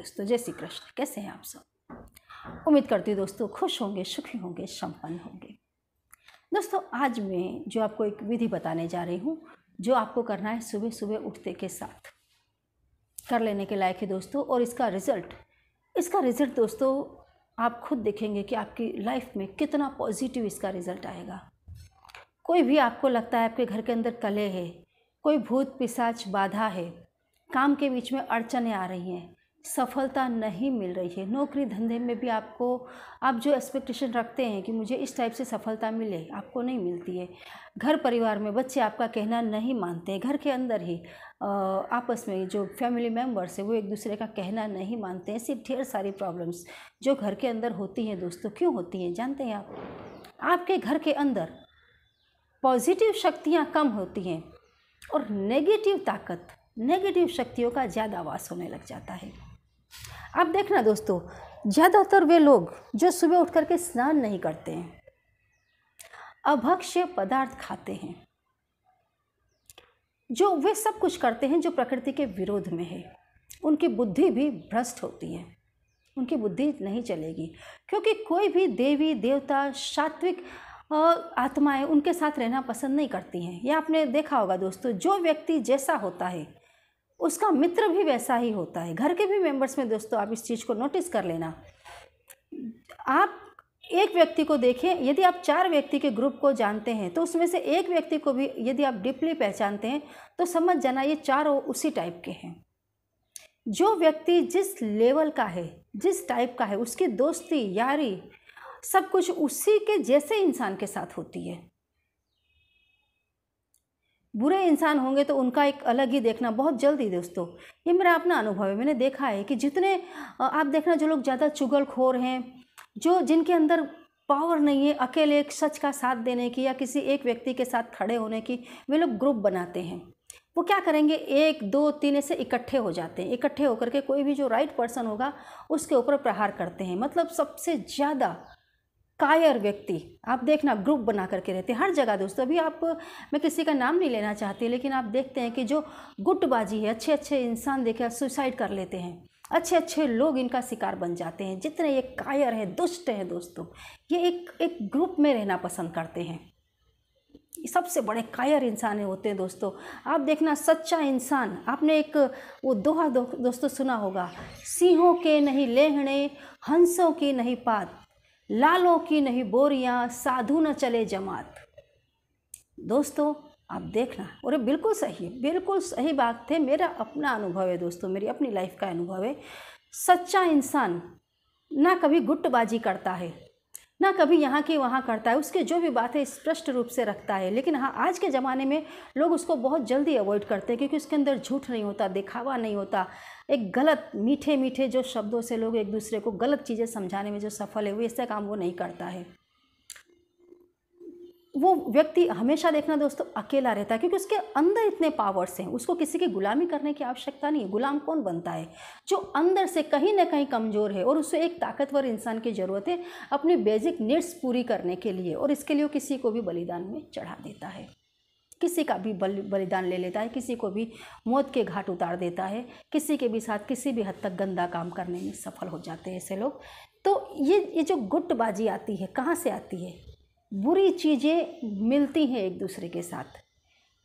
दोस्तों जय श्री कृष्ण कैसे हैं आप सब उम्मीद करती हूँ दोस्तों खुश होंगे सुखी होंगे संपन्न होंगे दोस्तों आज मैं जो आपको एक विधि बताने जा रही हूँ जो आपको करना है सुबह सुबह उठते के साथ कर लेने के लायक है दोस्तों और इसका रिज़ल्ट इसका रिज़ल्ट दोस्तों आप खुद देखेंगे कि आपकी लाइफ में कितना पॉजिटिव इसका रिज़ल्ट आएगा कोई भी आपको लगता है आपके घर के अंदर कले है कोई भूत पिशाच बाधा है काम के बीच में अड़चने आ रही हैं सफलता नहीं मिल रही है नौकरी धंधे में भी आपको आप जो एक्सपेक्टेशन रखते हैं कि मुझे इस टाइप से सफलता मिले आपको नहीं मिलती है घर परिवार में बच्चे आपका कहना नहीं मानते घर के अंदर ही आपस में जो फैमिली मेम्बर्स है वो एक दूसरे का कहना नहीं मानते ऐसी ढेर सारी प्रॉब्लम्स जो घर के अंदर होती हैं दोस्तों क्यों होती हैं जानते हैं आप आपके घर के अंदर पॉजिटिव शक्तियाँ कम होती हैं और नेगेटिव ताकत नेगेटिव शक्तियों का ज़्यादा वास होने लग जाता है अब देखना दोस्तों ज़्यादातर वे लोग जो सुबह उठ करके स्नान नहीं करते हैं अभक्ष्य पदार्थ खाते हैं जो वे सब कुछ करते हैं जो प्रकृति के विरोध में है उनकी बुद्धि भी भ्रष्ट होती है उनकी बुद्धि नहीं चलेगी क्योंकि कोई भी देवी देवता सात्विक आत्माएं उनके साथ रहना पसंद नहीं करती हैं यह आपने देखा होगा दोस्तों जो व्यक्ति जैसा होता है उसका मित्र भी वैसा ही होता है घर के भी मेंबर्स में दोस्तों आप इस चीज़ को नोटिस कर लेना आप एक व्यक्ति को देखें यदि आप चार व्यक्ति के ग्रुप को जानते हैं तो उसमें से एक व्यक्ति को भी यदि आप डीपली पहचानते हैं तो समझ जाना ये चारों उसी टाइप के हैं जो व्यक्ति जिस लेवल का है जिस टाइप का है उसकी दोस्ती यारी सब कुछ उसी के जैसे इंसान के साथ होती है बुरे इंसान होंगे तो उनका एक अलग ही देखना बहुत जल्दी दोस्तों ये मेरा अपना अनुभव है मैंने देखा है कि जितने आप देखना जो लोग ज़्यादा चुगलखोर हैं जो जिनके अंदर पावर नहीं है अकेले एक सच का साथ देने की या किसी एक व्यक्ति के साथ खड़े होने की वे लोग ग्रुप बनाते हैं वो क्या करेंगे एक दो तीन ऐसे इकट्ठे हो जाते हैं इकट्ठे होकर के कोई भी जो राइट पर्सन होगा उसके ऊपर प्रहार करते हैं मतलब सबसे ज़्यादा कायर व्यक्ति आप देखना ग्रुप बना करके रहते हैं हर जगह दोस्तों अभी आप मैं किसी का नाम नहीं लेना चाहती लेकिन आप देखते हैं कि जो गुटबाजी है अच्छे अच्छे इंसान देखे सुसाइड कर लेते हैं अच्छे अच्छे लोग इनका शिकार बन जाते हैं जितने ये कायर हैं दुष्ट हैं दोस्तों ये एक एक ग्रुप में रहना पसंद करते हैं सबसे बड़े कायर इंसान होते हैं दोस्तों आप देखना सच्चा इंसान आपने एक वो दोहा दो, दोस्तों सुना होगा सिंहों के नहीं लेहणे हंसों की नहीं पात लालों की नहीं बोरियां साधु न चले जमात दोस्तों आप देखना और बिल्कुल सही है बिल्कुल सही बात थे मेरा अपना अनुभव है दोस्तों मेरी अपनी लाइफ का अनुभव है सच्चा इंसान ना कभी गुटबाजी करता है ना कभी यहाँ की वहाँ करता है उसके जो भी बातें स्पष्ट रूप से रखता है लेकिन हाँ आज के ज़माने में लोग उसको बहुत जल्दी अवॉइड करते हैं क्योंकि उसके अंदर झूठ नहीं होता दिखावा नहीं होता एक गलत मीठे मीठे जो शब्दों से लोग एक दूसरे को गलत चीज़ें समझाने में जो सफल है वो ऐसा काम वो नहीं करता है वो व्यक्ति हमेशा देखना दोस्तों अकेला रहता है क्योंकि उसके अंदर इतने पावर्स हैं उसको किसी की गुलामी करने की आवश्यकता नहीं है गुलाम कौन बनता है जो अंदर से कहीं ना कहीं कमज़ोर है और उसे एक ताकतवर इंसान की ज़रूरत है अपनी बेसिक नीड्स पूरी करने के लिए और इसके लिए किसी को भी बलिदान में चढ़ा देता है किसी का भी बल बलिदान ले लेता है किसी को भी मौत के घाट उतार देता है किसी के भी साथ किसी भी हद तक गंदा काम करने में सफल हो जाते हैं ऐसे लोग तो ये ये जो गुटबाजी आती है कहाँ से आती है बुरी चीज़ें मिलती हैं एक दूसरे के साथ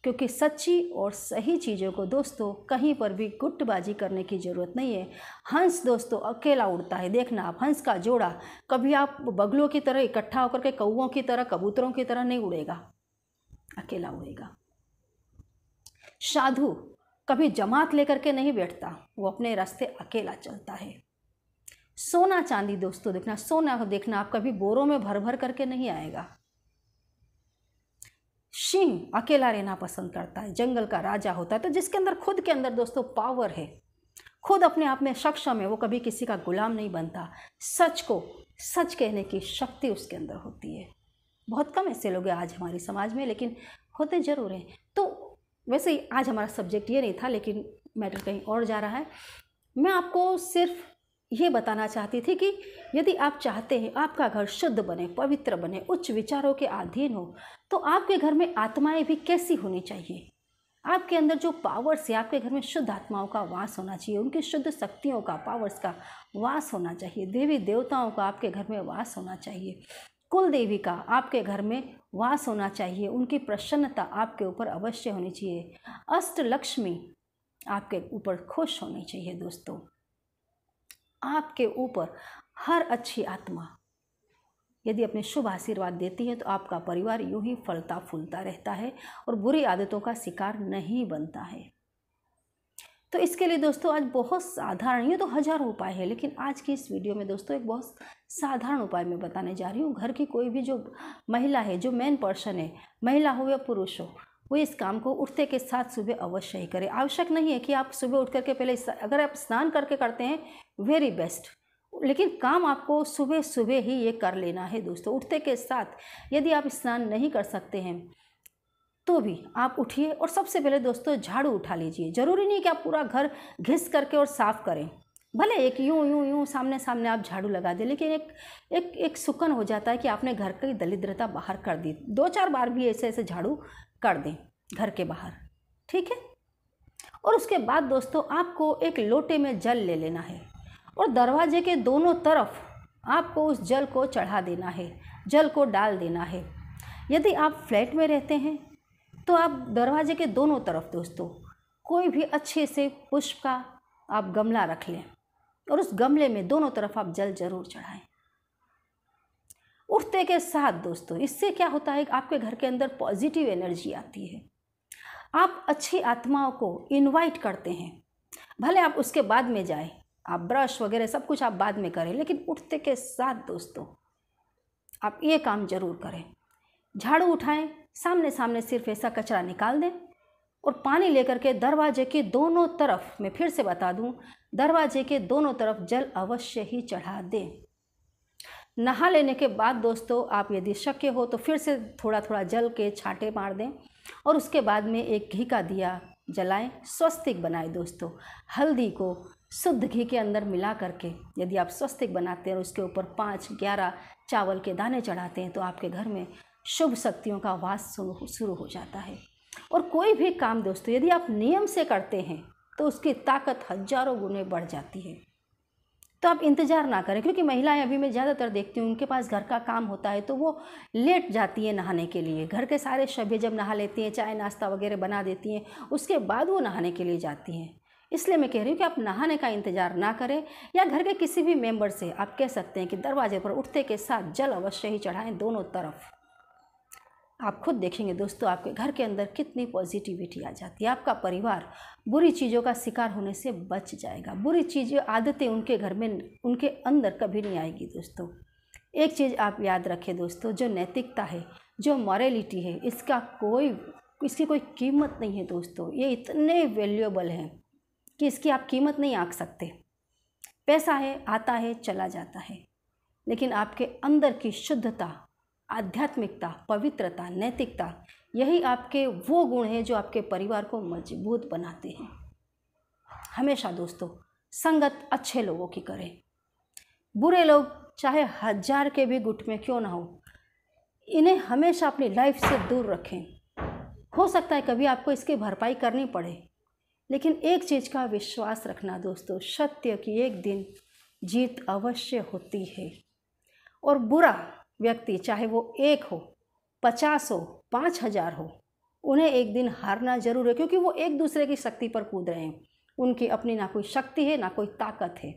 क्योंकि सच्ची और सही चीज़ों को दोस्तों कहीं पर भी गुटबाजी करने की ज़रूरत नहीं है हंस दोस्तों अकेला उड़ता है देखना आप हंस का जोड़ा कभी आप बगलों की तरह इकट्ठा होकर के कौओं की तरह कबूतरों की तरह नहीं उड़ेगा अकेला उड़ेगा साधु कभी जमात लेकर के नहीं बैठता वो अपने रास्ते अकेला चलता है सोना चांदी दोस्तों देखना सोना देखना आप कभी बोरों में भर भर करके नहीं आएगा सिंह अकेला रहना पसंद करता है जंगल का राजा होता है तो जिसके अंदर खुद के अंदर दोस्तों पावर है खुद अपने आप में सक्षम है वो कभी किसी का गुलाम नहीं बनता सच को सच कहने की शक्ति उसके अंदर होती है बहुत कम ऐसे लोग हैं आज हमारे समाज में लेकिन होते ज़रूर हैं तो वैसे ही आज हमारा सब्जेक्ट ये नहीं था लेकिन मैटर कहीं और जा रहा है मैं आपको सिर्फ ये बताना चाहती थी कि यदि आप चाहते हैं आपका घर शुद्ध बने पवित्र बने उच्च विचारों के अधीन हो तो आपके घर में आत्माएं भी कैसी होनी चाहिए आपके अंदर जो पावर्स है आपके घर में शुद्ध आत्माओं का वास होना चाहिए उनकी शुद्ध शक्तियों का पावर्स का वास होना चाहिए देवी देवताओं का आपके घर में वास होना चाहिए कुल देवी का आपके घर में वास होना चाहिए उनकी प्रसन्नता आपके ऊपर अवश्य होनी चाहिए अष्टलक्ष्मी आपके ऊपर खुश होनी चाहिए दोस्तों आपके ऊपर हर अच्छी आत्मा यदि अपने शुभ आशीर्वाद देती है तो आपका परिवार यूं ही फलता फूलता रहता है और बुरी आदतों का शिकार नहीं बनता है तो इसके लिए दोस्तों आज बहुत साधारण ये तो हजारों उपाय है लेकिन आज की इस वीडियो में दोस्तों एक बहुत साधारण उपाय मैं बताने जा रही हूँ घर की कोई भी जो महिला है जो मेन पर्सन है महिला हो या पुरुष हो वो इस काम को उठते के साथ सुबह अवश्य ही करें आवश्यक नहीं है कि आप सुबह उठ करके पहले अगर आप स्नान करके करते हैं वेरी बेस्ट लेकिन काम आपको सुबह सुबह ही ये कर लेना है दोस्तों उठते के साथ यदि आप स्नान नहीं कर सकते हैं तो भी आप उठिए और सबसे पहले दोस्तों झाड़ू उठा लीजिए ज़रूरी नहीं कि आप पूरा घर घिस करके और साफ़ करें भले एक यूं यूँ यूँ सामने सामने आप झाड़ू लगा दें लेकिन एक एक एक सुकन हो जाता है कि आपने घर की दलिद्रता बाहर कर दी दो चार बार भी ऐसे ऐसे झाड़ू कर दें घर के बाहर ठीक है और उसके बाद दोस्तों आपको एक लोटे में जल ले लेना है और दरवाजे के दोनों तरफ आपको उस जल को चढ़ा देना है जल को डाल देना है यदि आप फ्लैट में रहते हैं तो आप दरवाजे के दोनों तरफ दोस्तों कोई भी अच्छे से पुष्प का आप गमला रख लें और उस गमले में दोनों तरफ आप जल जरूर चढ़ाएं उठते के साथ दोस्तों इससे क्या होता है आपके घर के अंदर पॉजिटिव एनर्जी आती है आप अच्छी आत्माओं को इनवाइट करते हैं भले आप उसके बाद में जाएं आप ब्रश वगैरह सब कुछ आप बाद में करें लेकिन उठते के साथ दोस्तों आप ये काम ज़रूर करें झाड़ू उठाएं सामने सामने सिर्फ ऐसा कचरा निकाल दें और पानी लेकर के दरवाजे के दोनों तरफ मैं फिर से बता दूं दरवाजे के दोनों तरफ जल अवश्य ही चढ़ा दें नहा लेने के बाद दोस्तों आप यदि शक्य हो तो फिर से थोड़ा थोड़ा जल के छाटे मार दें और उसके बाद में एक घी का दिया जलाएं स्वस्तिक बनाएं दोस्तों हल्दी को शुद्ध घी के अंदर मिला करके यदि आप स्वस्तिक बनाते हैं और उसके ऊपर पाँच ग्यारह चावल के दाने चढ़ाते हैं तो आपके घर में शुभ शक्तियों का वास शुरू हो जाता है और कोई भी काम दोस्तों यदि आप नियम से करते हैं तो उसकी ताकत हजारों गुने बढ़ जाती है तो आप इंतज़ार ना करें क्योंकि महिलाएं अभी मैं ज़्यादातर देखती हूँ उनके पास घर का काम होता है तो वो लेट जाती हैं नहाने के लिए घर के सारे शब्द जब नहा लेती हैं चाय नाश्ता वगैरह बना देती हैं उसके बाद वो नहाने के लिए जाती हैं इसलिए मैं कह रही हूँ कि आप नहाने का इंतज़ार ना करें या घर के किसी भी मेंबर से आप कह सकते हैं कि दरवाजे पर उठते के साथ जल अवश्य ही चढ़ाएं दोनों तरफ आप खुद देखेंगे दोस्तों आपके घर के अंदर कितनी पॉजिटिविटी आ जाती है आपका परिवार बुरी चीज़ों का शिकार होने से बच जाएगा बुरी चीज़ें आदतें उनके घर में उनके अंदर कभी नहीं आएगी दोस्तों एक चीज़ आप याद रखें दोस्तों जो नैतिकता है जो मॉरेलिटी है इसका कोई इसकी कोई कीमत नहीं है दोस्तों ये इतने वैल्यूएबल हैं कि इसकी आप कीमत नहीं आँख सकते पैसा है आता है चला जाता है लेकिन आपके अंदर की शुद्धता आध्यात्मिकता पवित्रता नैतिकता यही आपके वो गुण हैं जो आपके परिवार को मजबूत बनाते हैं हमेशा दोस्तों संगत अच्छे लोगों की करें बुरे लोग चाहे हजार के भी गुट में क्यों ना हो इन्हें हमेशा अपनी लाइफ से दूर रखें हो सकता है कभी आपको इसकी भरपाई करनी पड़े लेकिन एक चीज़ का विश्वास रखना दोस्तों सत्य की एक दिन जीत अवश्य होती है और बुरा व्यक्ति चाहे वो एक हो पचास हो पाँच हजार हो उन्हें एक दिन हारना जरूर है क्योंकि वो एक दूसरे की शक्ति पर कूद रहे हैं उनकी अपनी ना कोई शक्ति है ना कोई ताकत है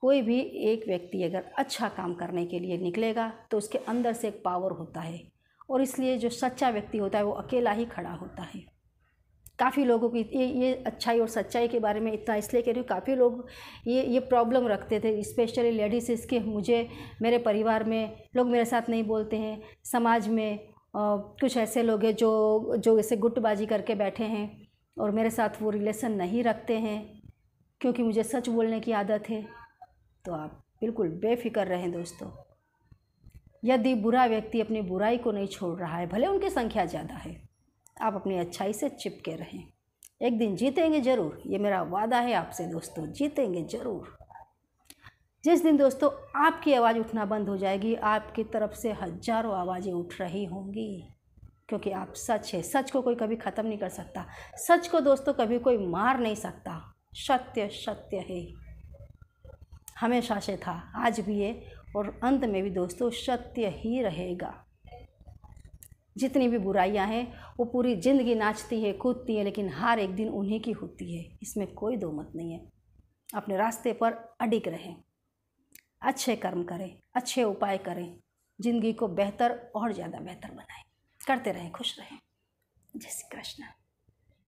कोई भी एक व्यक्ति अगर अच्छा काम करने के लिए निकलेगा तो उसके अंदर से एक पावर होता है और इसलिए जो सच्चा व्यक्ति होता है वो अकेला ही खड़ा होता है काफ़ी लोगों को ये ये अच्छाई और सच्चाई के बारे में इतना इसलिए कह रही हूँ काफ़ी लोग ये ये प्रॉब्लम रखते थे स्पेशली लेडीज़ इसके मुझे मेरे परिवार में लोग मेरे साथ नहीं बोलते हैं समाज में आ, कुछ ऐसे लोग हैं जो जो इसे गुटबाजी करके बैठे हैं और मेरे साथ वो रिलेशन नहीं रखते हैं क्योंकि मुझे सच बोलने की आदत है तो आप बिल्कुल बेफिक्र रहें दोस्तों यदि बुरा व्यक्ति अपनी बुराई को नहीं छोड़ रहा है भले उनकी संख्या ज़्यादा है आप अपनी अच्छाई से चिपके रहें एक दिन जीतेंगे ज़रूर ये मेरा वादा है आपसे दोस्तों जीतेंगे ज़रूर जिस दिन दोस्तों आपकी आवाज़ उठना बंद हो जाएगी आपकी तरफ से हजारों आवाज़ें उठ रही होंगी क्योंकि आप सच है सच को कोई कभी ख़त्म नहीं कर सकता सच को दोस्तों कभी कोई मार नहीं सकता सत्य सत्य है हमेशा से था आज भी है और अंत में भी दोस्तों सत्य ही रहेगा जितनी भी बुराइयां हैं वो पूरी ज़िंदगी नाचती है कूदती है लेकिन हार एक दिन उन्हीं की होती है इसमें कोई दो मत नहीं है अपने रास्ते पर अडिग रहें अच्छे कर्म करें अच्छे उपाय करें ज़िंदगी को बेहतर और ज़्यादा बेहतर बनाएं करते रहें खुश रहें जय श्री कृष्ण